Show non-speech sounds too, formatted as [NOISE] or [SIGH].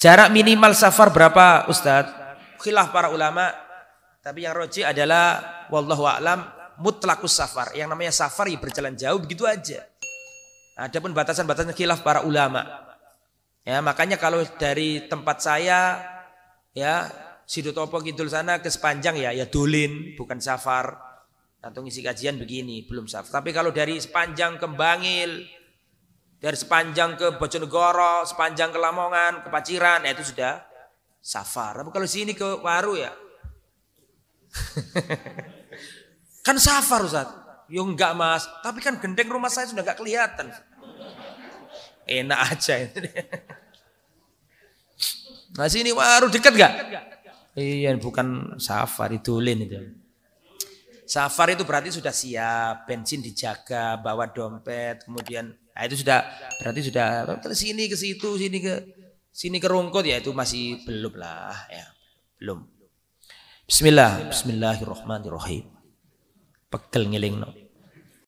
Jarak minimal safar berapa Ustadz? Khilaf para ulama. Tapi yang roji adalah wallahu a'lam mutlakus safar. Yang namanya safar ya berjalan jauh begitu aja. Adapun batasan-batasan khilaf para ulama. Ya, makanya kalau dari tempat saya ya Sidotopo Kidul sana ke sepanjang ya ya dulin bukan safar. Atau ngisi kajian begini belum safar. Tapi kalau dari sepanjang Kembangil, dari sepanjang ke Bojonegoro, sepanjang ke Lamongan, ke Paciran, ya itu sudah safar. Tapi kalau sini ke Waru ya. [LAUGHS] kan safar Ustaz. Yo enggak Mas, tapi kan gendeng rumah saya sudah enggak kelihatan. Enak aja itu. [LAUGHS] nah sini Waru dekat enggak? Iya, bukan safar itu lin itu. Safar itu berarti sudah siap, bensin dijaga, bawa dompet, kemudian nah itu sudah berarti sudah ke sini ke situ, sini ke sini ke rungkut ya itu masih belum lah ya. Belum. Bismillah, bismillahirrahmanirrahim. Pegel ngiling no.